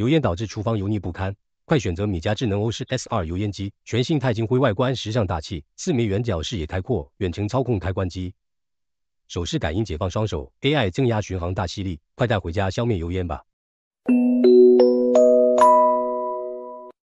油烟导致厨房油腻不堪，快选择米家智能欧式 S2 油烟机，全新钛金灰外观时尚大气，四枚圆角视野开阔，远程操控开关机，手势感应解放双手，AI 增压巡航大吸力，快带回家消灭油烟吧！